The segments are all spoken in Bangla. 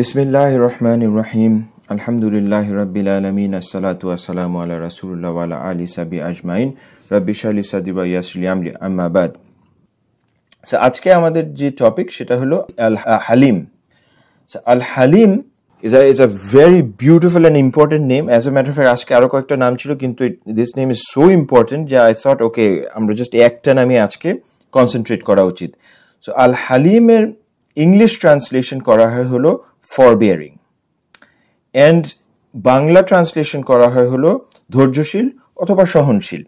বিসমিল্লাহ রহমান রহিম আলহামদুলিল্লাহ রবিল আলমিন আসসালাতু আসসালামু আল্লাহ রাসুল্লাহ আলা আলী সাবি আজমাইন রব্বিশ আলী সাদিবা ইয়াসলি আমলি আম্মাবাদ আজকে আমাদের যে টপিক সেটা হলো Al Halim Al Halim is a is a very beautiful and important name as a matter fact আজকে আরও কয়েকটা নাম ছিল কিন্তু this name is so important যে আই থট ওকে আমরা জাস্ট একটা নামে আজকে কনসেন্ট্রেট করা উচিত সো আল হালিমের ইংলিশ ট্রান্সলেশন করা হয় হলো ফরবিয়ারিং অ্যান্ড বাংলা ট্রান্সলেশন করা হয় হলো ধৈর্যশীল অথবা সহনশীল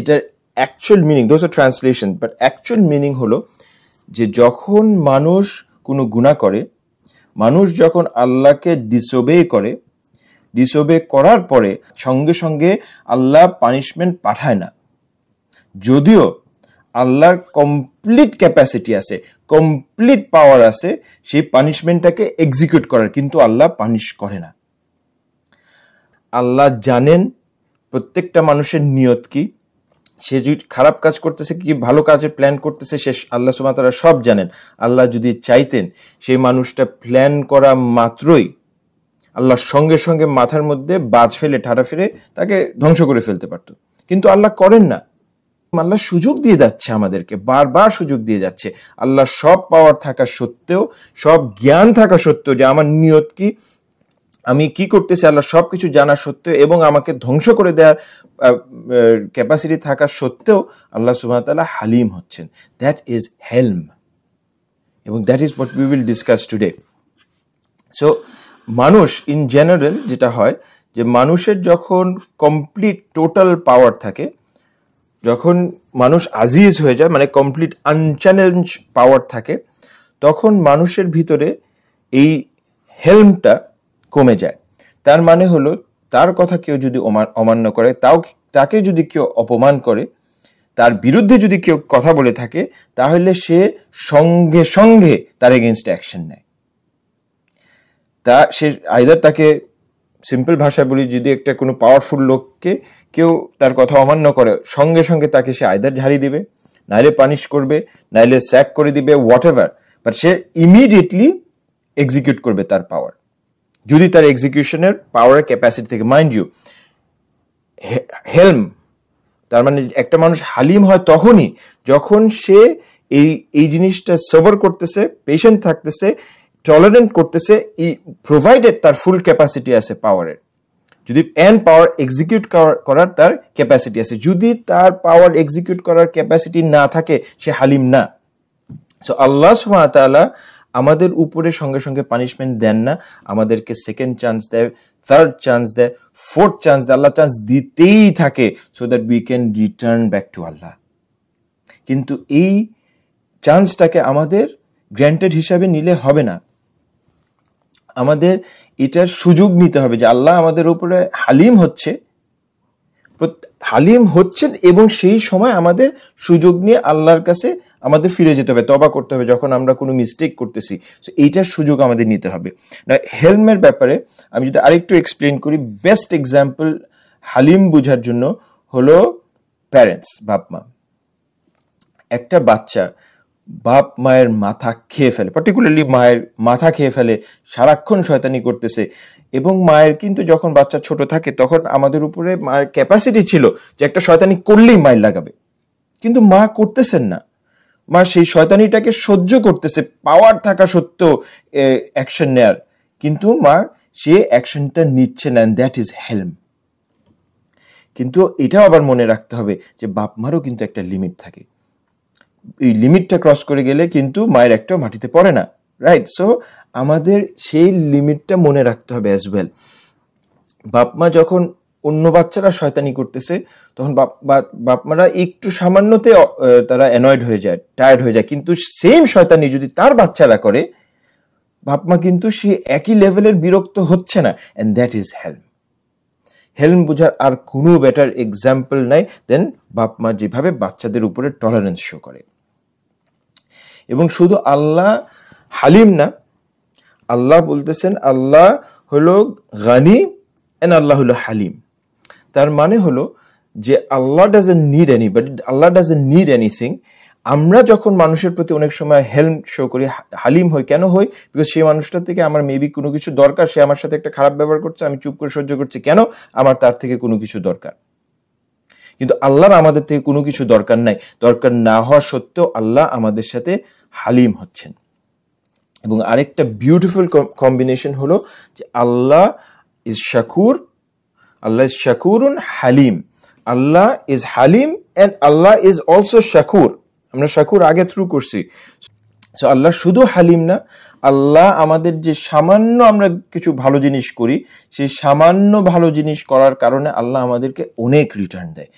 এটার actual meaning those are translation but actual meaning হলো যে যখন মানুষ কোনো গুণা করে মানুষ যখন আল্লাহকে ডিসোবে করে ডিসোবে করার পরে সঙ্গে সঙ্গে আল্লাহ পানিশমেন্ট পাঠায় না যদিও আল্লাহর কমপ্লিট ক্যাপাসিটি আছে কমপ্লিট পাওয়ার আছে সেই পানিশমেন্টটাকে এক্সিকিউট করার কিন্তু আল্লাহ পানিশ করে না আল্লাহ জানেন প্রত্যেকটা মানুষের নিয়ত কি সে যদি খারাপ কাজ করতেছে কি ভালো কাজে প্ল্যান করতেছে সে আল্লাহ সুমাতারা সব জানেন আল্লাহ যদি চাইতেন সেই মানুষটা প্ল্যান করা মাত্রই আল্লাহ সঙ্গে সঙ্গে মাথার মধ্যে বাজ ফেলে ঠাড়া ফেলে তাকে ধ্বংস করে ফেলতে পারত কিন্তু আল্লাহ করেন না আল্লাহ সুযোগ দিয়ে যাচ্ছে আমাদেরকে বারবার সুযোগ দিয়ে যাচ্ছে আল্লাহ সব পাওয়ার থাকা সত্ত্বেও সব জ্ঞান থাকা সত্ত্বেও যে আমার নিয়ত কি আমি কি করতেছি আল্লাহ সব কিছু জানা সত্ত্বেও এবং আমাকে ধ্বংস করে দেওয়ার ক্যাপাসিটি থাকা সত্ত্বেও আল্লাহ তাল্লাহ হালিম হচ্ছেন দ্যাট ইজ হেলম এবং that is what we will discuss today so মানুষ ইন জেনারেল যেটা হয় যে মানুষের যখন কমপ্লিট টোটাল পাওয়ার থাকে যখন মানুষ আজিজ হয়ে যায় মানে কমপ্লিট আনচ্যালেঞ্জ পাওয়ার থাকে তখন মানুষের ভিতরে এই হেলমটা কমে যায় তার মানে হলো তার কথা কেউ যদি অমান্য করে তাও তাকে যদি কেউ অপমান করে তার বিরুদ্ধে যদি কেউ কথা বলে থাকে তাহলে সে সঙ্গে সঙ্গে তার এগেনস্ট অ্যাকশন নেয় তা সে আইদার তাকে সিম্পল ভাষায় বলি যদি একটা কোনো পাওয়ারফুল লোককে কেউ তার কথা অমান্য করে সঙ্গে সঙ্গে তাকে সে আয়দার ঝাড়ি দিবে নাইলে পানিশ করবে নাইলে স্যাক করে দিবে হোয়াট এভার বাট সে ইমিডিয়েটলি এক্সিকিউট করবে তার পাওয়ার যদি তার এক্সিকিউশনের পাওয়ার ক্যাপাসিটি থেকে মাইন্ড ইউ হেলম তার মানে একটা মানুষ হালিম হয় তখনই যখন সে এই এই জিনিসটা সবর করতেছে পেশেন্ট থাকতেছে টলারেন্ট করতেছে ই প্রোভাইডেড তার ফুল ক্যাপাসিটি আছে পাওয়ারের যদি এন পাওয়ার এক্সিকিউট করার তার ক্যাপাসিটি আছে যদি তার পাওয়ার এক্সিকিউট করার ক্যাপাসিটি না থাকে সে হালিম না সো আল্লাহ সুমাতালা আমাদের উপরে সঙ্গে সঙ্গে পানিশমেন্ট দেন না আমাদেরকে সেকেন্ড চান্স দেয় থার্ড চান্স দেয় ফোর্থ চান্স দেয় আল্লাহ চান্স দিতেই থাকে so that we can return back to Allah কিন্তু এই চান্সটাকে আমাদের গ্র্যান্টেড হিসাবে নিলে হবে না আমাদের এটার সুযোগ নিতে হবে যে আল্লাহ আমাদের উপরে হালিম হচ্ছে হালিম হচ্ছেন এবং সেই সময় আমাদের সুযোগ নিয়ে আল্লাহর কাছে আমাদের ফিরে যেতে হবে তবা করতে হবে যখন আমরা কোনো মিস্টেক করতেছি তো এইটার সুযোগ আমাদের নিতে হবে না হেলমের ব্যাপারে আমি যদি আরেকটু এক্সপ্লেন করি বেস্ট এক্সাম্পল হালিম বোঝার জন্য হলো প্যারেন্টস বাপমা একটা বাচ্চা বাপ মায়ের মাথা খেয়ে ফেলে পার্টিকুলারলি মায়ের মাথা খেয়ে ফেলে সারাক্ষণ শয়তানি করতেছে এবং মায়ের কিন্তু যখন বাচ্চা ছোট থাকে তখন আমাদের উপরে মায়ের ক্যাপাসিটি ছিল যে একটা শয়তানি করলেই মায়ের লাগাবে কিন্তু মা করতেছেন না মা সেই শয়তানিটাকে সহ্য করতেছে পাওয়ার থাকা সত্ত্বেও অ্যাকশন নেয়ার কিন্তু মা সে অ্যাকশনটা নিচ্ছেন না দ্যাট ইজ হেলম কিন্তু এটাও আবার মনে রাখতে হবে যে বাপ মারও কিন্তু একটা লিমিট থাকে এই লিমিটটা ক্রস করে গেলে কিন্তু মায়ের একটাও মাটিতে পড়ে না রাইট সো আমাদের সেই লিমিটটা মনে রাখতে হবে অ্যাজ ওয়েল বাপমা যখন অন্য বাচ্চারা শয়তানি করতেছে তখন বাপমারা একটু সামান্যতে তারা অ্যানয়েড হয়ে যায় টায়ার্ড হয়ে যায় কিন্তু সেম শয়তানি যদি তার বাচ্চারা করে বাপমা কিন্তু সে একই লেভেলের বিরক্ত হচ্ছে না অ্যান্ড দ্যাট ইজ হেল্প হেলম বোঝার আর কোনো বেটার এক্সাম্পল নাই দেন বাপমা যেভাবে বাচ্চাদের উপরে টলারেন্স শো করে এবং শুধু আল্লাহ হালিম না আল্লাহ বলতেছেন আল্লাহ হলো গানি অ্যান্ড আল্লাহ হলো হালিম তার মানে হলো যে Allah a need any but Allah a need anything আমরা যখন মানুষের প্রতি অনেক সময় হেল্প শো করি হালিম হই কেন হই বিকজ সেই মানুষটার থেকে আমার মেবি কোনো কিছু দরকার সে আমার সাথে একটা খারাপ ব্যবহার করছে আমি চুপ করে সহ্য করছি কেন আমার তার থেকে কোনো কিছু দরকার কিন্তু আল্লাহর আমাদের থেকে কোনো কিছু দরকার নাই দরকার না হওয়া সত্ত্বেও আল্লাহ আমাদের সাথে হালিম হচ্ছেন এবং আরেকটা বিউটিফুল কম্বিনেশন হলো যে Allah is Shakur Allah is Shakurun Halim Allah is Halim and Allah is also Shakur আমরা শাকুর আগে থ্রু করছি সো আল্লাহ শুধু হালিম না আল্লাহ আমাদের যে সামান্য আমরা কিছু ভালো জিনিস করি সেই সামান্য ভালো জিনিস করার কারণে আল্লাহ আমাদেরকে অনেক রিটার্ন দেয়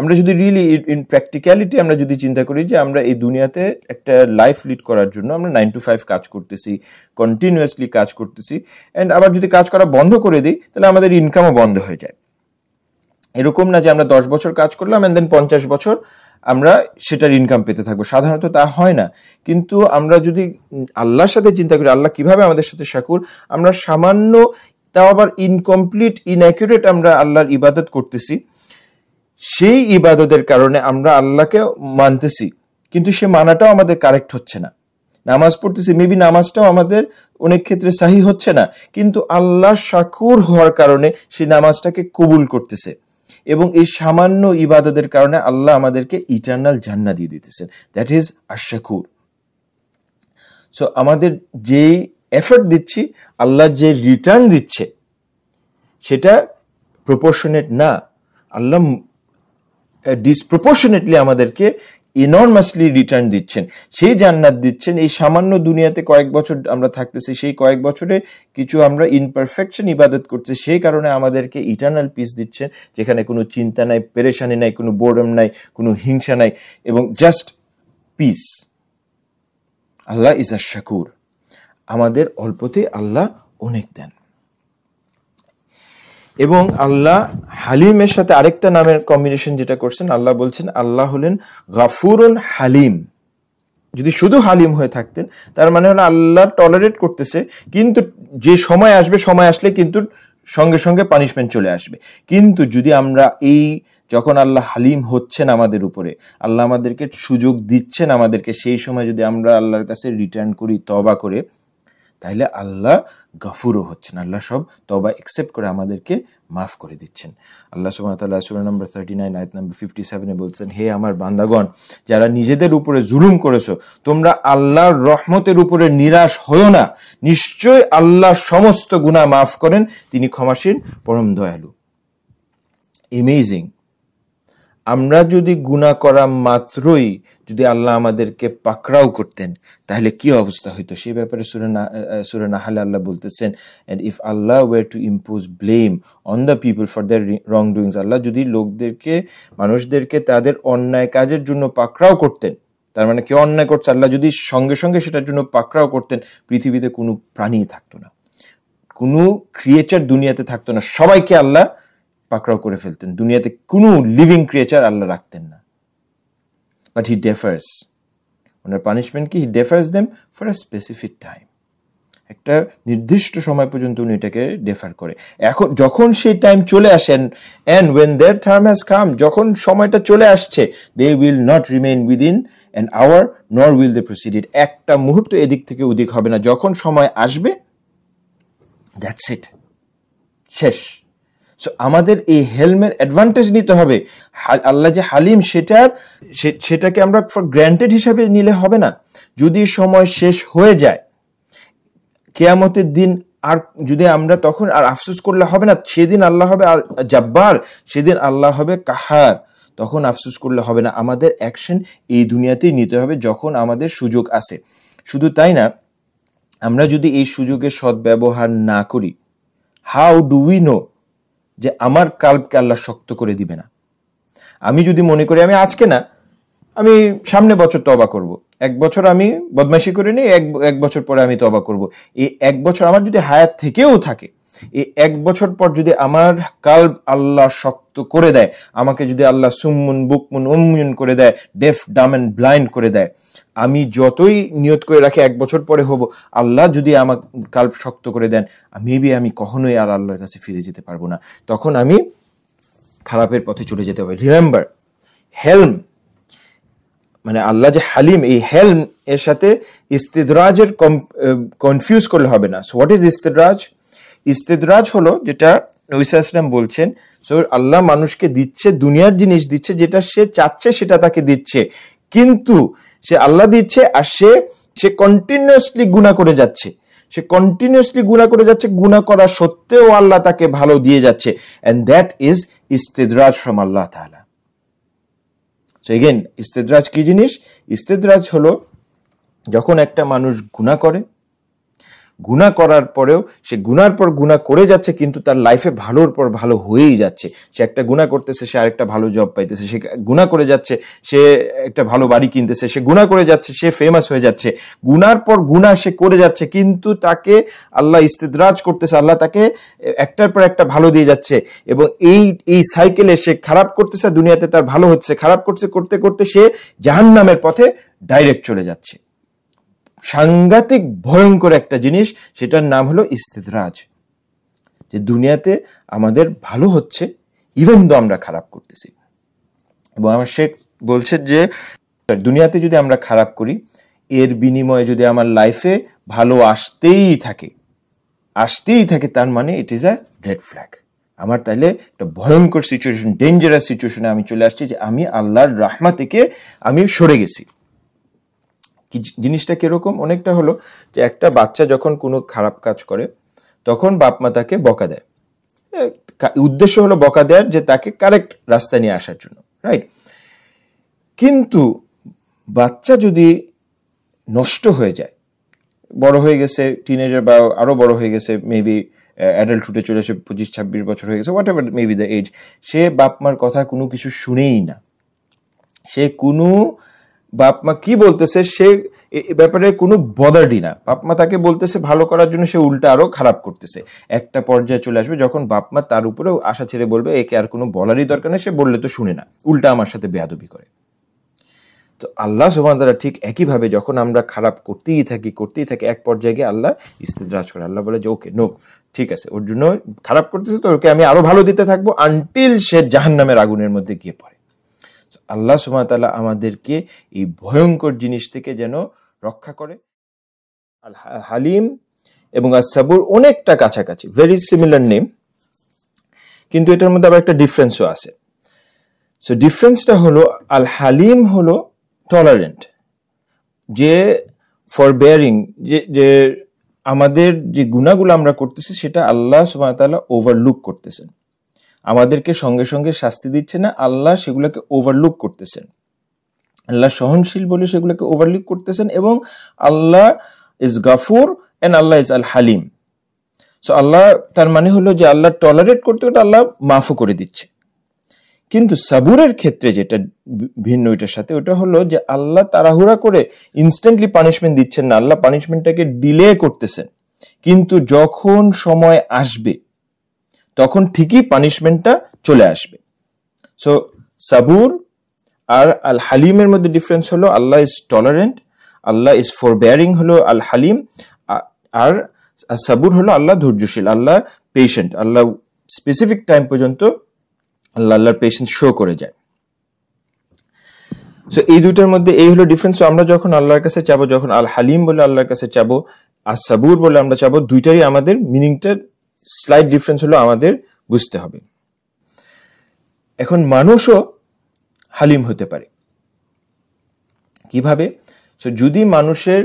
আমরা যদি রিয়েলি ইন প্র্যাকটিক্যালিটি আমরা যদি চিন্তা করি যে আমরা এই দুনিয়াতে একটা লাইফ লিড করার জন্য আমরা নাইন টু ফাইভ কাজ করতেছি কন্টিনিউয়াসলি কাজ করতেছি অ্যান্ড আবার যদি কাজ করা বন্ধ করে দিই তাহলে আমাদের ইনকামও বন্ধ হয়ে যায় এরকম না যে আমরা দশ বছর কাজ করলাম অ্যান্ড দেন পঞ্চাশ বছর আমরা সেটার ইনকাম পেতে থাকবো সাধারণত তা হয় না কিন্তু আমরা যদি আল্লাহর সাথে চিন্তা করি আল্লাহ কিভাবে আমাদের সাথে শাকুর আমরা সামান্য তাও আবার ইনকমপ্লিট ইনঅ্যাকুরেট আমরা আল্লাহর ইবাদত করতেছি সেই ইবাদতের কারণে আমরা আল্লাহকে মানতেছি কিন্তু সে মানাটাও আমাদের কারেক্ট হচ্ছে না নামাজ পড়তেছি মেবি নামাজটাও আমাদের অনেক ক্ষেত্রে সাহি হচ্ছে না কিন্তু আল্লাহ শাকুর হওয়ার কারণে সেই নামাজটাকে কবুল করতেছে এবং এই সামান্য ইবাদতের কারণে আল্লাহ আমাদেরকে ইটার্নাল জান্না দিয়ে দিতেছেন দ্যাট ইজ আশাকুর সো আমাদের যে এফর্ট দিচ্ছি আল্লাহ যে রিটার্ন দিচ্ছে সেটা প্রপোর্শনেট না আল্লাহ ডিসপ্রপোর্শনেটলি আমাদেরকে ইনর্মাসলি রিটার্ন দিচ্ছেন সেই জান্নাত দিচ্ছেন এই সামান্য দুনিয়াতে কয়েক বছর আমরা থাকতেছি সেই কয়েক বছরে কিছু আমরা ইনপারফেকশন ইবাদত করছি সেই কারণে আমাদেরকে ইটার্নাল পিস দিচ্ছেন যেখানে কোনো চিন্তা নাই পেরেশানি নাই কোনো বোরম নাই কোনো হিংসা নাই এবং just peace Allah is a Shakur আমাদের অল্পতে আল্লাহ অনেক দেন এবং আল্লাহ হালিমের সাথে আরেকটা নামের কম্বিনেশন যেটা করছেন আল্লাহ বলছেন আল্লাহ হলেন গাফুরুন হালিম যদি শুধু হালিম হয়ে থাকতেন তার মানে হলো আল্লাহ টলারেট করতেছে কিন্তু যে সময় আসবে সময় আসলে কিন্তু সঙ্গে সঙ্গে পানিশমেন্ট চলে আসবে কিন্তু যদি আমরা এই যখন আল্লাহ হালিম হচ্ছেন আমাদের উপরে আল্লাহ আমাদেরকে সুযোগ দিচ্ছেন আমাদেরকে সেই সময় যদি আমরা আল্লাহর কাছে রিটার্ন করি তবা করে তাইলে আল্লাহ গাফুরও হচ্ছেন আল্লাহ সব তবা একসেপ্ট করে আমাদেরকে মাফ করে দিচ্ছেন আল্লাহ তাল্লাহ সুরা নম্বর থার্টি নাইন আয়ত নম্বর ফিফটি সেভেনে বলছেন হে আমার বান্দাগণ যারা নিজেদের উপরে জুলুম করেছো তোমরা আল্লাহর রহমতের উপরে নিরাশ হয়েও না নিশ্চয় আল্লাহ সমস্ত গুণা মাফ করেন তিনি ক্ষমাসীন পরম দয়ালু এমেজিং আমরা যদি গুণা করা মাত্রই যদি আল্লাহ আমাদেরকে পাকড়াও করতেন তাহলে কি অবস্থা হইতো সেই ব্যাপারে সুরে নাহালে আল্লাহ বলতেছেন and if Allah were to impose blame on the people for their wrong doings Allah যদি লোকদেরকে মানুষদেরকে তাদের অন্যায় কাজের জন্য পাকড়াও করতেন তার মানে কেউ অন্যায় করছে আল্লাহ যদি সঙ্গে সঙ্গে সেটার জন্য পাকড়াও করতেন পৃথিবীতে কোনো প্রাণী থাকতো না কোনো ক্রিয়েচার দুনিয়াতে থাকতো না সবাইকে আল্লাহ পাকড়াও করে ফেলতেন দুনিয়াতে কোনো লিভিং ক্রিয়েচার আল্লাহ রাখতেন না বাট হি ডেফার্স ওনার পানিশমেন্ট কি he defers them for a specific time একটা নির্দিষ্ট সময় পর্যন্ত উনি এটাকে ডেফার করে এখন যখন সেই টাইম চলে আসেন and when their term has come যখন সময়টা চলে আসছে they will not remain within an hour nor will they proceeded একটা মুহূর্ত এদিক থেকে ওদিক হবে না যখন সময় আসবে দ্যাটস ইট শেষ সো আমাদের এই হেলমের অ্যাডভান্টেজ নিতে হবে আল্লাহ যে হালিম সেটার সেটাকে আমরা ফর গ্র্যান্টেড হিসাবে নিলে হবে না যদি সময় শেষ হয়ে যায় কেয়ামতের দিন আর যদি আমরা তখন আর আফসোস করলে হবে না সেদিন আল্লাহ হবে জাব্বার সেদিন আল্লাহ হবে কাহার তখন আফসোস করলে হবে না আমাদের অ্যাকশন এই দুনিয়াতেই নিতে হবে যখন আমাদের সুযোগ আছে শুধু তাই না আমরা যদি এই সুযোগের সদ্ব্যবহার না করি হাউ ডু উই নো যে আমার কাল্পকে আল্লাহ শক্ত করে দিবে না আমি যদি মনে করি আমি আজকে না আমি সামনে বছর তবা করব। এক বছর আমি বদমাইশি করে নিই এক এক বছর পরে আমি তবা করব। এই এক বছর আমার যদি হায়াত থেকেও থাকে এই এক বছর পর যদি আমার কাল আল্লাহ শক্ত করে দেয় আমাকে যদি আল্লাহ সুমুন বুকমুন উমুন করে দেয় ডেফ ডাম অ্যান্ড ব্লাইন্ড করে দেয় আমি যতই নিয়ত করে রাখি এক বছর পরে হব আল্লাহ যদি আমার কাল শক্ত করে দেন মেবি আমি কখনোই আর আল্লাহর কাছে ফিরে যেতে পারবো না তখন আমি খারাপের পথে চলে যেতে হবে রিমেম্বার হেলম মানে আল্লাহ যে হালিম এই হেলম এর সাথে ইস্তেদরাজের কনফিউজ করলে হবে না সো হোয়াট ইজ ইস্তেদরাজ ইস্তেদরাজ হলো যেটা নবিসাম বলছেন সো আল্লাহ মানুষকে দিচ্ছে দুনিয়ার জিনিস দিচ্ছে যেটা সে চাচ্ছে সেটা তাকে দিচ্ছে কিন্তু সে আল্লাহ দিচ্ছে আর সে সে কন্টিনিউসলি গুণা করে যাচ্ছে সে কন্টিনিউসলি গুণা করে যাচ্ছে গুণা করা সত্ত্বেও আল্লাহ তাকে ভালো দিয়ে যাচ্ছে অ্যান্ড দ্যাট ইজ ইস্তেদরাজ ফ্রম আল্লাহ তালা ইস্তেদরাজ কি জিনিস ইস্তেদরাজ হলো যখন একটা মানুষ গুণা করে গুণা করার পরেও সে গুনার পর গুণা করে যাচ্ছে কিন্তু তার লাইফে ভালোর পর ভালো হয়েই যাচ্ছে সে একটা গুণা করতেছে সে আরেকটা ভালো জব পাইতেছে সে গুণা করে যাচ্ছে সে একটা ভালো বাড়ি কিনতেছে সে গুণা করে যাচ্ছে সে ফেমাস হয়ে যাচ্ছে গুনার পর গুণা সে করে যাচ্ছে কিন্তু তাকে আল্লাহ ইস্তেদরাজ করতেছে আল্লাহ তাকে একটার পর একটা ভালো দিয়ে যাচ্ছে এবং এই এই সাইকেলে সে খারাপ করতেছে দুনিয়াতে তার ভালো হচ্ছে খারাপ করছে করতে করতে সে জাহান্নামের পথে ডাইরেক্ট চলে যাচ্ছে সাংঘাতিক ভয়ঙ্কর একটা জিনিস সেটার নাম হলো ইস্তেদরাজ যে দুনিয়াতে আমাদের ভালো হচ্ছে ইভেন দো আমরা খারাপ করতেছি এবং আমার শেখ বলছে যে দুনিয়াতে যদি আমরা খারাপ করি এর বিনিময়ে যদি আমার লাইফে ভালো আসতেই থাকে আসতেই থাকে তার মানে it is a red flag আমার তাহলে একটা ভয়ঙ্কর সিচুয়েশন ডেঞ্জারাস সিচুয়েশনে আমি চলে আসছি যে আমি আল্লাহর রাহমা থেকে আমি সরে গেছি জিনিসটা কিরকম অনেকটা হলো যে একটা বাচ্চা যখন কোনো খারাপ কাজ করে তখন বাপ মা তাকে বকা দেয় উদ্দেশ্য হলো বকা দেওয়ার যে তাকে কারেক্ট রাস্তায় নিয়ে আসার জন্য রাইট কিন্তু বাচ্চা যদি নষ্ট হয়ে যায় বড় হয়ে গেছে টিনেজার বা আরও বড় হয়ে গেছে মেবি অ্যাডাল্টহুডে চলে এসে পঁচিশ ছাব্বিশ বছর হয়ে গেছে whatever maybe the age সে বাপ মার কথা কোনো কিছু শুনেই না সে কোনো বাপ মা কি বলতেছে সে ব্যাপারে কোনো বদারডি না বাপমা তাকে বলতেছে ভালো করার জন্য সে উল্টা আরো খারাপ করতেছে একটা পর্যায়ে চলে আসবে যখন বাপমা তার উপরেও আশা ছেড়ে বলবে একে আর কোনো বলারই দরকার নেই সে বললে তো শুনে না উল্টা আমার সাথে বেয়াদবি করে তো আল্লাহ সুবান তারা ঠিক একইভাবে যখন আমরা খারাপ করতেই থাকি করতেই থাকি এক পর্যায়ে গিয়ে আল্লাহ রাজ করে আল্লাহ বলে যে ওকে নো ঠিক আছে ওর জন্য খারাপ করতেছে তো ওকে আমি আরো ভালো দিতে থাকবো আনটিল সে জাহান্নামের আগুনের মধ্যে গিয়ে পড়ে আল্লাহ সুমাতালা আমাদেরকে এই ভয়ঙ্কর জিনিস থেকে যেন রক্ষা করে আল হালিম এবং আর সাবুর অনেকটা কাছাকাছি ভেরি সিমিলার নেম কিন্তু এটার মধ্যে আবার একটা ডিফারেন্সও আছে সো ডিফারেন্সটা হলো আল হালিম হলো টলারেন্ট যে ফর বেয়ারিং যে যে আমাদের যে গুণাগুলো আমরা করতেছি সেটা আল্লাহ সুমাতালা ওভারলুক করতেছেন আমাদেরকে সঙ্গে সঙ্গে শাস্তি দিচ্ছে না আল্লাহ সেগুলোকে ওভারলুক করতেছেন আল্লাহ সহনশীল বলে সেগুলোকে ওভারলুক করতেছেন এবং Allah is Ghafur and Allah is Al Halim so Allah তার মানে হলো যে আল্লাহ টলারেট করতে করতে আল্লাহ মাফও করে দিচ্ছে কিন্তু সাবুরের ক্ষেত্রে যেটা ভিন্ন ওইটার সাথে ওটা হলো যে আল্লাহ তাড়াহুড়া করে ইনস্ট্যান্টলি পানিশমেন্ট দিচ্ছেন না আল্লাহ পানিশমেন্টটাকে ডিলে করতেছেন কিন্তু যখন সময় আসবে তখন ঠিকই পানিশমেন্টটা চলে আসবে সো সাবুর আর আল হালিমের মধ্যে ডিফারেন্স হলো Allah is tolerant Allah is forbearing হলো আল হালিম আর সাবুর হলো আল্লাহ ধৈর্যশীল Allah patient Allah specific time পর্যন্ত আল্লাহ আল্লাহর পেশেন্ট শো করে যায় সো এই দুটার মধ্যে এই হলো ডিফারেন্স আমরা যখন আল্লাহর কাছে চাবো যখন আল হালিম বলে আল্লাহর কাছে চাবো আর সাবুর বলে আমরা চাবো দুইটারই আমাদের মিনিংটা স্লাইড ডিফারেন্স হলো আমাদের বুঝতে হবে এখন মানুষও হালিম হতে পারে কিভাবে সো যদি মানুষের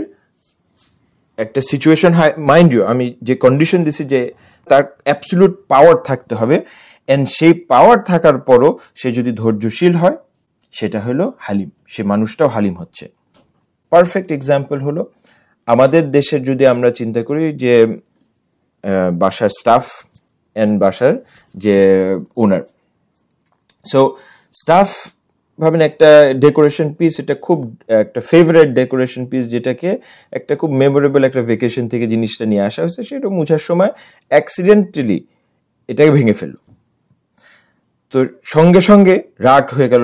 একটা সিচুয়েশন হয় মাইন্ড ইউ আমি যে কন্ডিশন দিছি যে তার অ্যাবসুলুট পাওয়ার থাকতে হবে অ্যান্ড সেই পাওয়ার থাকার পরও সে যদি ধৈর্যশীল হয় সেটা হলো হালিম সে মানুষটাও হালিম হচ্ছে পারফেক্ট এক্সাম্পল হলো আমাদের দেশের যদি আমরা চিন্তা করি যে বাসার স্টাফ অ্যান্ড বাসার যে ওনার সো স্টাফ ভাবেন একটা ডেকোরেশন পিস এটা খুব একটা ফেভারেট ডেকোরেশন পিস যেটাকে একটা খুব মেমোরেবল একটা ভেকেশন থেকে জিনিসটা নিয়ে আসা হয়েছে সেটা মুছার সময় অ্যাক্সিডেন্টালি এটাকে ভেঙে ফেললো তো সঙ্গে সঙ্গে রাগ হয়ে গেল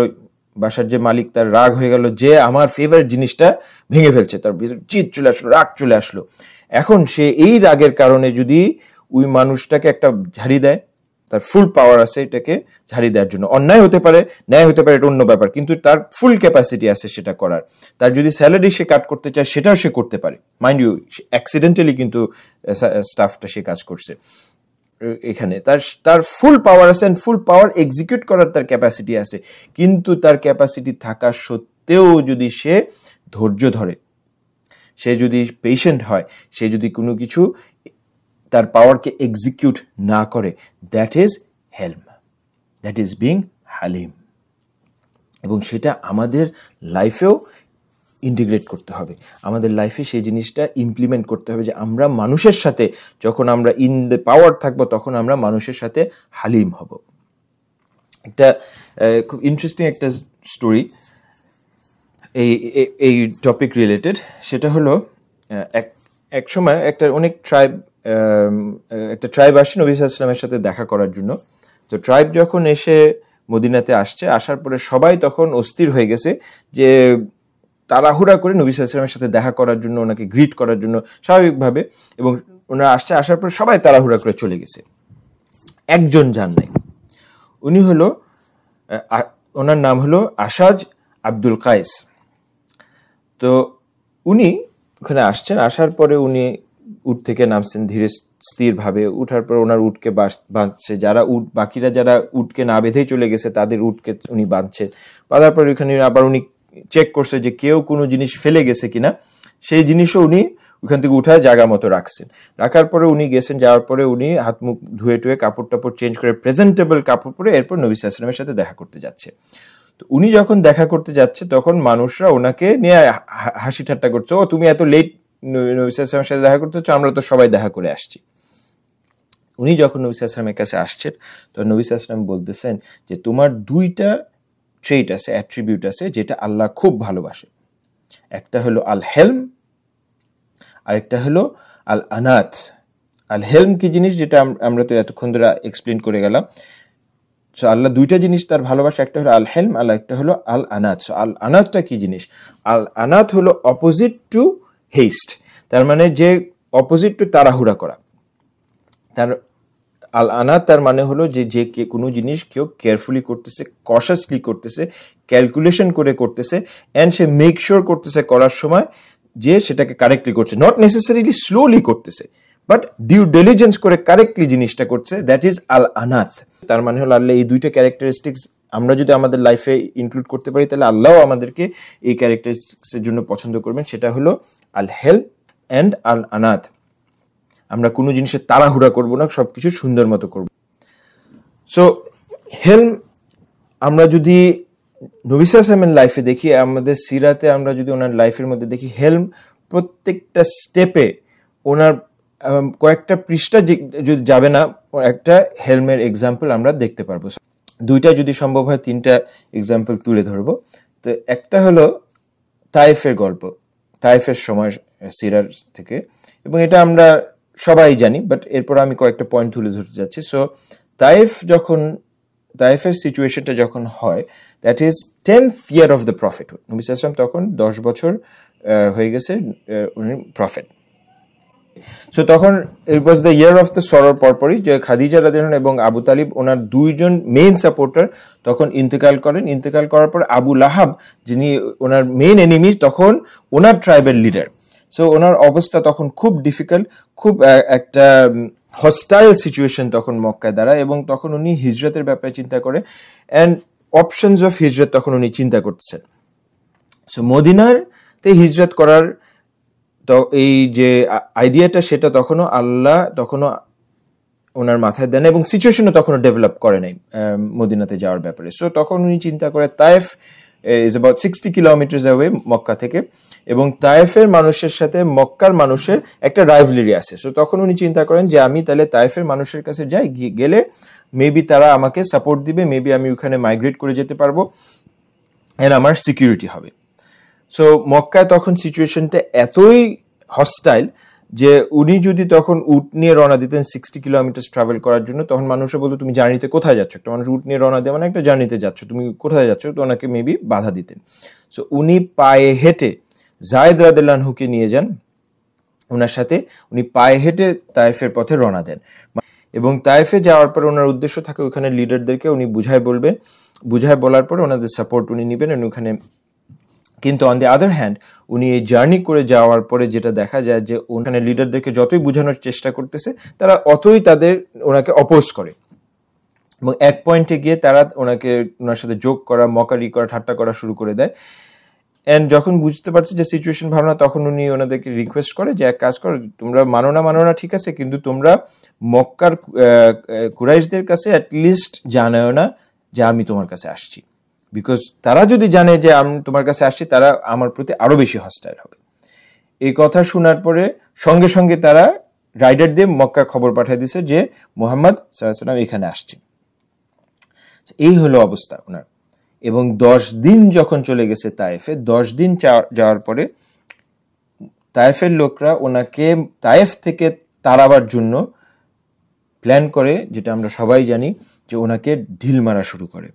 বাসার যে মালিক তার রাগ হয়ে গেল যে আমার ফেভারিট জিনিসটা ভেঙে ফেলছে তার ভিতরে চিত চলে আসলো রাগ চলে আসলো এখন সে এই রাগের কারণে যদি ওই মানুষটাকে একটা ঝাড়ি দেয় তার ফুল পাওয়ার আছে এটাকে ঝাড়ি দেওয়ার জন্য অন্যায় হতে পারে ন্যায় হতে পারে এটা অন্য ব্যাপার কিন্তু তার ফুল ক্যাপাসিটি আছে সেটা করার তার যদি স্যালারি সে কাট করতে চায় সেটাও সে করতে পারে মাইন্ড ইউ অ্যাক্সিডেন্টালি কিন্তু স্টাফটা সে কাজ করছে এখানে তার তার ফুল পাওয়ার আছে ফুল পাওয়ার এক্সিকিউট করার তার ক্যাপাসিটি আছে কিন্তু তার ক্যাপাসিটি থাকা সত্ত্বেও যদি সে ধৈর্য ধরে সে যদি পেশেন্ট হয় সে যদি কোনো কিছু তার পাওয়ারকে এক্সিকিউট না করে দ্যাট ইজ হেল্ম দ্যাট ইজ বিং হালিম এবং সেটা আমাদের লাইফেও ইন্টিগ্রেট করতে হবে আমাদের লাইফে সেই জিনিসটা ইমপ্লিমেন্ট করতে হবে যে আমরা মানুষের সাথে যখন আমরা ইন দ্য পাওয়ার থাকবো তখন আমরা মানুষের সাথে হালিম হব একটা খুব ইন্টারেস্টিং একটা স্টোরি এই এই টপিক রিলেটেড সেটা হলো এক এক সময় একটা অনেক ট্রাইব একটা ট্রাইব আসছে নবী ইসলামের সাথে দেখা করার জন্য তো ট্রাইব যখন এসে মদিনাতে আসছে আসার পরে সবাই তখন অস্থির হয়ে গেছে যে তাড়াহুড়া করে নবী ইসলামের সাথে দেখা করার জন্য ওনাকে গ্রিট করার জন্য স্বাভাবিকভাবে এবং ওনারা আসছে আসার পরে সবাই তাড়াহুড়া করে চলে গেছে একজন যান নাই উনি হলো ওনার নাম হলো আসাজ আব্দুল কায়েস তো উনি ওখানে আসছেন আসার পরে উনি উট থেকে নামছেন ধীরে স্থিরভাবে উঠার পর ওনার উটকে বাঁধছে যারা উট বাকিরা যারা উটকে না বেঁধেই চলে গেছে তাদের উটকে উনি বাঁধছেন বাঁধার পর ওখানে আবার উনি চেক করছে যে কেউ কোনো জিনিস ফেলে গেছে কিনা সেই জিনিসও উনি ওখান থেকে উঠায় জায়গা মতো রাখছেন রাখার পরে উনি গেছেন যাওয়ার পরে উনি হাত মুখ ধুয়ে টুয়ে কাপড় টাপড় চেঞ্জ করে প্রেজেন্টেবল কাপড় পরে এরপর নবী সাহসালামের সাথে দেখা করতে যাচ্ছে তো উনি যখন দেখা করতে যাচ্ছে তখন মানুষরা ওনাকে নিয়ে হাসি ঠাট্টা করছে ও তুমি এত লেট নবী সাথে দেখা করতে হচ্ছে আমরা তো সবাই দেখা করে আসছি উনি যখন নবী সালামের কাছে আসছেন তখন নবী সালাম বলতেছেন যে তোমার দুইটা ট্রেট আছে অ্যাট্রিবিউট আছে যেটা আল্লাহ খুব ভালোবাসে একটা হলো আল হেলম আরেকটা হলো আল আনাথ আল হেলম কি জিনিস যেটা আমরা তো এতক্ষণ ধরে এক্সপ্লেন করে গেলাম সো আল্লাহ দুইটা জিনিস তার ভালোবাসা একটা হলো আল হেলম আল্লাহ একটা হলো আল আনাথ সো আল আনাথটা কি জিনিস আল আনাথ হলো অপোজিট টু হেস্ট তার মানে যে অপোজিট টু তাড়াহুড়া করা তার আল আনাথ তার মানে হলো যে যে কে কোনো জিনিস কেউ কেয়ারফুলি করতেছে কশাসলি করতেছে ক্যালকুলেশন করে করতেছে অ্যান্ড সে মেক শিওর করতেছে করার সময় যে সেটাকে কারেক্টলি করছে নট নেসেসারিলি স্লোলি করতেছে বাট ডিউ ডেলিজেন্স করে কারেক্টলি জিনিসটা করছে দ্যাট ইজ আল আনাথ তার মানে হলো আল্লাহ এই দুইটা ক্যারেক্টারিস্টিক্স আমরা যদি আমাদের লাইফে ইনক্লুড করতে পারি তাহলে আল্লাহ আমাদেরকে এই এর জন্য পছন্দ করবেন সেটা হলো আল হেল্প অ্যান্ড আল আনাথ আমরা কোনো জিনিসের তাড়াহুড়া করবো না সব কিছু সুন্দর মতো করব সো হেল্ম আমরা যদি নবিসা নবিসামের লাইফে দেখি আমাদের সিরাতে আমরা যদি ওনার লাইফের মধ্যে দেখি হেল্ম প্রত্যেকটা স্টেপে ওনার কয়েকটা পৃষ্ঠা যদি যাবে না একটা হেলমের এক্সাম্পল আমরা দেখতে পারবো দুইটা যদি সম্ভব হয় তিনটা এক্সাম্পল তুলে ধরবো তো একটা হলো তাইফের গল্প তাইফের সময় সিরার থেকে এবং এটা আমরা সবাই জানি বাট এরপর আমি কয়েকটা পয়েন্ট তুলে ধরতে যাচ্ছি সো তাইফ যখন তাইফের সিচুয়েশনটা যখন হয় that is tenth year of the prophet নবী তখন দশ বছর হয়ে গেছে উনি প্রফেট সো তখন it was the year of the sorrow পরপরই যে খাদিজা রাদিহান এবং আবু তালিব ওনার দুইজন মেইন সাপোর্টার তখন ইন্তেকাল করেন ইন্তেকাল করার পর আবু লাহাব যিনি ওনার মেইন এনিমি তখন ওনার ট্রাইবের লিডার সো ওনার অবস্থা তখন খুব ডিফিকাল্ট খুব একটা হস্টাইল সিচুয়েশন তখন মক্কায় দাঁড়ায় এবং তখন উনি হিজরতের ব্যাপারে চিন্তা করে অ্যান্ড অপশনস অফ হিজরত তখন উনি চিন্তা করছেন সো মদিনার তে হিজরত করার তো এই যে আইডিয়াটা সেটা তখনও আল্লাহ তখনও ওনার মাথায় দেন এবং সিচুয়েশনও তখনও ডেভেলপ করে নাই মদিনাতে যাওয়ার ব্যাপারে সো তখন উনি চিন্তা করে Taif is about sixty kilometre away Mecca থেকে এবং তায়েফের মানুষের সাথে মক্কার মানুষের একটা রাইভলিরি আছে সো তখন উনি চিন্তা করেন যে আমি তাহলে তায়েফের মানুষের কাছে যাই গেলে মেবি তারা আমাকে সাপোর্ট দিবে মেবি আমি ওখানে মাইগ্রেট করে যেতে পারবো অ্যান্ড আমার সিকিউরিটি হবে সো মক্কায় তখন সিচুয়েশনটা এতই হস্টাইল যে উনি যদি তখন উট নিয়ে রওনা দিতেন সিক্সটি কিলোমিটার ট্রাভেল করার জন্য তখন মানুষে বলতো তুমি জার্নিতে কোথায় যাচ্ছ একটা মানুষ উট নিয়ে রওনা দেয় মানে একটা জার্নিতে যাচ্ছ তুমি কোথায় যাচ্ছ তো ওনাকে মেবি বাধা দিতেন সো উনি পায়ে হেঁটে জায়দ রাদুল্লাহকে নিয়ে যান ওনার সাথে উনি পায়ে হেঁটে তায়েফের পথে রওনা দেন এবং তায়েফে যাওয়ার পর ওনার উদ্দেশ্য থাকে ওখানে লিডারদেরকে উনি বুঝায় বলবেন বুঝায় বলার পর ওনাদের সাপোর্ট উনি নেবেন এবং ওখানে কিন্তু অন দি আদার হ্যান্ড উনি এই জার্নি করে যাওয়ার পরে যেটা দেখা যায় যে ওখানে লিডারদেরকে যতই বোঝানোর চেষ্টা করতেছে তারা অতই তাদের ওনাকে অপোজ করে এবং এক পয়েন্টে গিয়ে তারা ওনাকে ওনার সাথে যোগ করা মকারি করা ঠাট্টা করা শুরু করে দেয় অ্যান্ড যখন বুঝতে পারছে যে সিচুয়েশন ভালো না তখন উনি ওনাদেরকে রিকোয়েস্ট করে যে এক কাজ করো তোমরা মানো না মানো না ঠিক আছে কিন্তু তোমরা মক্কার কুরাইশদের কাছে অ্যাটলিস্ট জানায় না যে আমি তোমার কাছে আসছি বিকজ তারা যদি জানে যে আমি তোমার কাছে আসছি তারা আমার প্রতি আরো বেশি হস্টাইল হবে এই কথা শোনার পরে সঙ্গে সঙ্গে তারা রাইডার দিয়ে মক্কা খবর পাঠিয়ে দিছে যে মোহাম্মদ সাল্লাম এখানে আসছে এই হলো অবস্থা ওনার এবং দশ দিন যখন চলে গেছে তায়েফে দশ দিন যাওয়ার পরে তায়েফের লোকরা ওনাকে তায়েফ থেকে তাড়াবার জন্য প্ল্যান করে যেটা আমরা সবাই জানি যে ওনাকে ঢিল মারা শুরু করে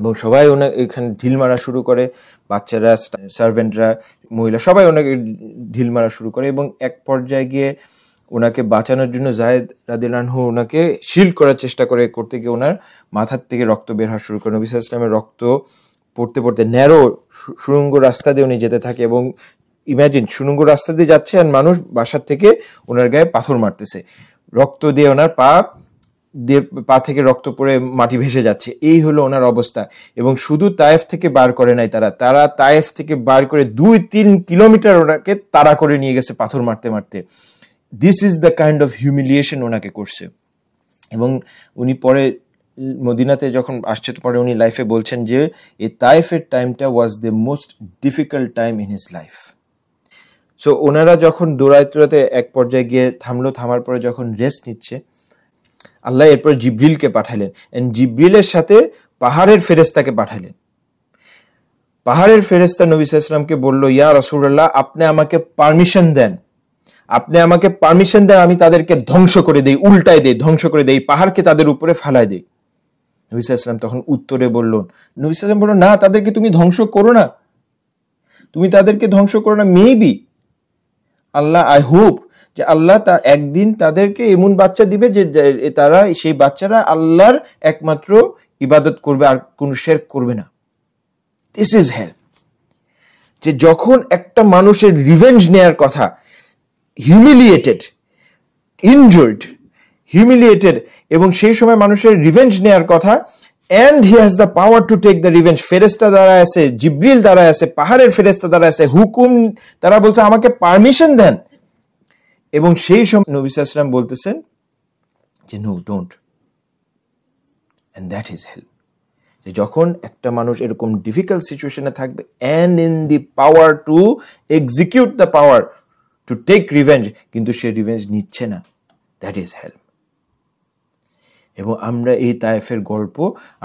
এবং সবাই ওনাকে এখানে ঢিল মারা শুরু করে বাচ্চারা সার্ভেন্টরা মহিলা সবাই ওনাকে ঢিল মারা শুরু করে এবং এক পর্যায়ে গিয়ে ওনাকে বাঁচানোর জন্য জায়েদ রাদিল আনহু ওনাকে শিল্ড করার চেষ্টা করে করতে গিয়ে ওনার মাথার থেকে রক্ত বের হওয়া শুরু করে নবী ইসলামের রক্ত পড়তে পড়তে ন্যারো সুরঙ্গ রাস্তা দিয়ে উনি যেতে থাকে এবং ইম্যাজিন সুরঙ্গ রাস্তা দিয়ে যাচ্ছে আর মানুষ বাসার থেকে ওনার গায়ে পাথর মারতেছে রক্ত দিয়ে ওনার পা দিয়ে পা থেকে রক্ত পড়ে মাটি ভেসে যাচ্ছে এই হলো ওনার অবস্থা এবং শুধু তায়েফ থেকে বার করে নাই তারা তারা তায়েফ থেকে বার করে দুই তিন কিলোমিটার ওনাকে তাড়া করে নিয়ে গেছে পাথর মারতে মারতে this is the kind of humiliation ওনাকে করছে এবং উনি পরে মদিনাতে যখন আসছে পরে উনি লাইফে বলছেন যে এই তায়েফের টাইমটা was the most difficult time in his life so ওনারা যখন দৌড়ায় এক পর্যায়ে গিয়ে থামলো থামার পরে যখন রেস্ট নিচ্ছে আল্লাহ এরপর জিব্রিলকে পাঠালেন জিব্রিলের সাথে পাহাড়ের ফেরেস্তাকে পাঠালেন পাহাড়ের ফেরেস্তা নবী সাল্লামকে বলল ইয়া রসুল্লাহ আপনি আমাকে পারমিশন দেন আপনি আমাকে পারমিশন দেন আমি তাদেরকে ধ্বংস করে দেই উল্টায় দেই ধ্বংস করে দেই পাহাড়কে তাদের উপরে ফালায় দেই নবী সাল্লাম তখন উত্তরে বলল নবী সাল্লাম বললো না তাদেরকে তুমি ধ্বংস করো না তুমি তাদেরকে ধ্বংস করো না মেবি আল্লাহ আই হোপ যে আল্লাহ তা একদিন তাদেরকে এমন বাচ্চা দিবে যে তারা সেই বাচ্চারা আল্লাহর একমাত্র ইবাদত করবে আর কোন শের করবে না দিস ইজ হেল যে যখন একটা মানুষের রিভেঞ্জ নেয়ার কথা হিউমিলিয়েটেড ইনজোর্ড হিউমিলিয়েটেড এবং সেই সময় মানুষের রিভেঞ্জ নেয়ার কথা and he has the power to take the revenge ফেরেস্তা দ্বারা আছে জিব্রিল দ্বারা আছে পাহাড়ের ফেরেস্তা দ্বারা আছে হুকুম তারা বলছে আমাকে পারমিশন দেন এবং সেই সময় নবী সাল্লাম বলতেছেন যে no don't and that is help যে যখন একটা মানুষ এরকম ডিফিকাল্ট সিচুয়েশনে থাকবে and in the power to execute the power to take revenge কিন্তু সে রিভেঞ্জ নিচ্ছে না দ্যাট ইজ হেল্প এবং আমরা এই তায়েফের গল্প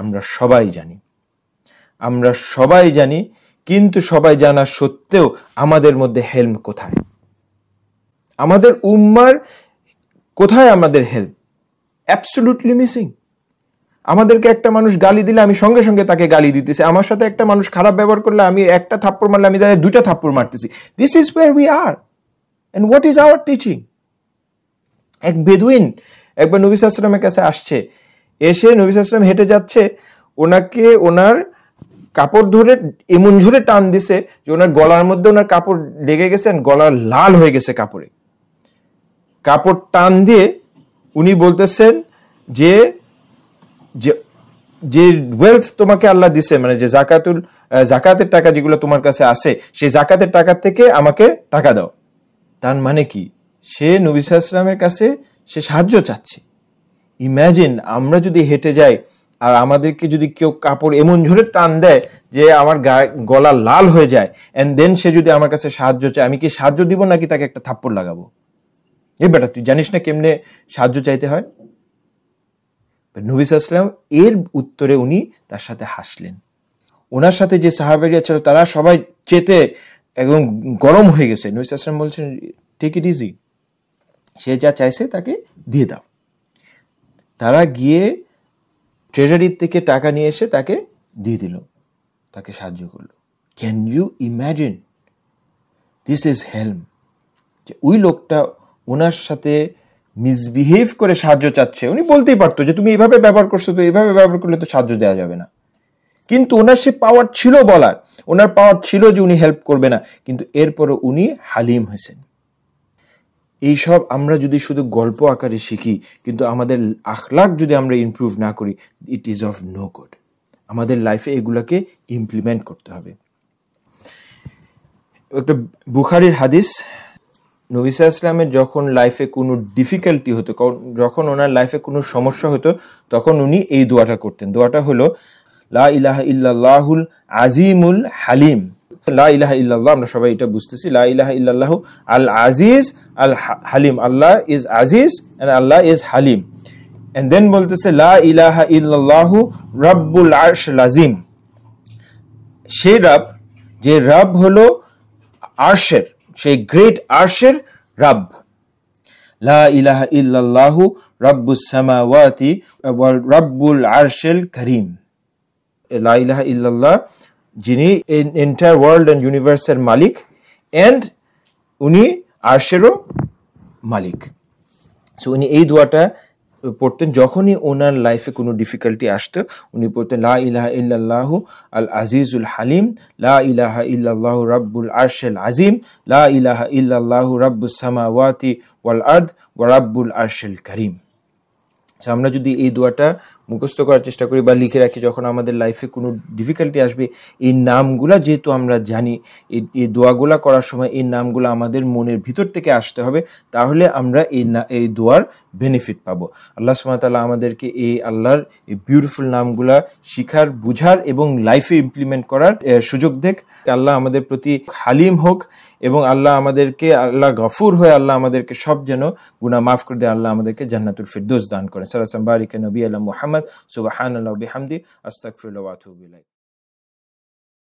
আমরা সবাই জানি আমরা সবাই জানি কিন্তু সবাই জানা সত্ত্বেও আমাদের মধ্যে হেল্প কোথায় আমাদের উম্মার কোথায় আমাদের হেল্প অ্যাবসলুটলি মিসিং আমাদেরকে একটা মানুষ গালি দিলে আমি সঙ্গে সঙ্গে তাকে গালি দিতেছি আমার সাথে একটা মানুষ খারাপ ব্যবহার করলে আমি একটা থাপ্পড় মারলে আমি তাদের দুইটা থাপ্পড় মারতেছি this is where we are and what is our teaching এক বেদুইন একবার নবী সালামের কাছে আসছে এসে নবী সালাম হেঁটে যাচ্ছে ওনাকে ওনার কাপড় ধরে এমন ঝুরে টান দিছে যে ওনার গলার মধ্যে ওনার কাপড় লেগে গেছে গলার লাল হয়ে গেছে কাপড়ে কাপড় টান দিয়ে উনি বলতেছেন যে যে ওয়েলথ তোমাকে আল্লাহ দিছে মানে যে জাকাতুল জাকাতের টাকা যেগুলো তোমার কাছে আছে সেই জাকাতের টাকা থেকে আমাকে টাকা দাও তার মানে কি সে নবিসামের কাছে সে সাহায্য চাচ্ছে ইম্যাজিন আমরা যদি হেঁটে যাই আর আমাদেরকে যদি কেউ কাপড় এমন ঝরে টান দেয় যে আমার গলা লাল হয়ে যায় অ্যান্ড দেন সে যদি আমার কাছে সাহায্য চায় আমি কি সাহায্য দিব নাকি তাকে একটা থাপ্পড় লাগাবো এই বেটা তুই জানিস না কেমনে সাহায্য চাইতে হয় নবী সাল্লাম এর উত্তরে উনি তার সাথে হাসলেন ওনার সাথে যে সাহাবেরিয়া ছিল তারা সবাই চেতে একদম গরম হয়ে গেছে নবী সাল্লাম বলছেন টেক ইট ইজি সে যা চাইছে তাকে দিয়ে দাও তারা গিয়ে ট্রেজারির থেকে টাকা নিয়ে এসে তাকে দিয়ে দিল তাকে সাহায্য করলো can you imagine this is help যে ওই লোকটা ওনার সাথে মিসবিহেভ করে সাহায্য চাচ্ছে উনি বলতেই পারতো যে তুমি এভাবে ব্যবহার করছো তো এভাবে ব্যবহার করলে তো সাহায্য দেওয়া যাবে না কিন্তু ওনার সে পাওয়ার ছিল বলার ওনার পাওয়ার ছিল যে উনি হেল্প করবে না কিন্তু এরপরও উনি হালিম হয়েছেন এইসব আমরা যদি শুধু গল্প আকারে শিখি কিন্তু আমাদের আখলাখ যদি আমরা ইমপ্রুভ না করি it is of no good আমাদের লাইফে এগুলাকে ইমপ্লিমেন্ট করতে হবে একটা বুখারির হাদিস নবিসা ইসলামের যখন লাইফে কোনো ডিফিকাল্টি হতো যখন ওনার লাইফে কোনো সমস্যা হতো তখন উনি এই দোয়াটা করতেন দোয়াটা হলো লা ইলাহা ইল্লাল্লাহুল আজিমুল হালিম লা ইলাহা ইল্লাল্লাহ আমরা সবাই এটা বুঝতেছি লা ইলাহা ইল্লাল্লাহ Al Aziz Al Halim Allah is Aziz Allah is Halim and then বলতেছে লা ইলাহা ইল্লাল্লাহু রাব্বুল আরশ লাজিম সে রাব যে রাব হলো আরশের সেই গ্রেট আর্শের রাব লা ইলাহা ইল্লাল্লাহু রাব্বুস সামাওয়াতি ওয়াল রাব্বুল আরশেল করিম লা ইলাহা ইল্লাল্লাহ যিনি এন্টায়ার ওয়ার্ল্ড অ্যান্ড ইউনিভার্সের মালিক অ্যান্ড উনি আরশেরও মালিক সো উনি এই দোয়াটা পড়তেন যখনই ওনার লাইফে কোনো ডিফিকাল্টি আসতো উনি পড়তেন লা ইলাহা ইল্লাল্লাহ আল আজিজুল হালিম লা ইলাহা ইল্লাল্লাহ রাব্বুল আরশেল আজিম লা ইলাহা ইল্লাল্লাহ রাব্বুস সামাওয়াতি ওয়াল আর্দ ওয়া রাব্বুল আরশেল করিম আমরা যদি এই দোয়াটা মুখস্থ করার চেষ্টা করি বা লিখে রাখি যখন আমাদের লাইফে কোনো ডিফিকাল্টি আসবে এই নামগুলা যেহেতু আমরা জানি এই দোয়াগুলা করার সময় এই নামগুলো আমাদের মনের ভিতর থেকে আসতে হবে তাহলে আমরা এই না এই দোয়ার বেনিফিট পাবো আল্লাহ সুমাতাল্লাহ আমাদেরকে এই আল্লাহর এই বিউটিফুল নামগুলা শিখার বুঝার এবং লাইফে ইমপ্লিমেন্ট করার সুযোগ দেখ আল্লাহ আমাদের প্রতি হালিম হোক এবং আল্লাহ আমাদেরকে আল্লাহ গফুর হয়ে আল্লাহ আমাদেরকে সব যেন গুণা মাফ করে দেয় আল্লাহ আমাদেরকে জান্নাতুল ফিরদোস দান করেন সালাসাম বারিক নবী আল্লাহ Mohammad Subhanallah bihamdi, astaghfirullah wa atubu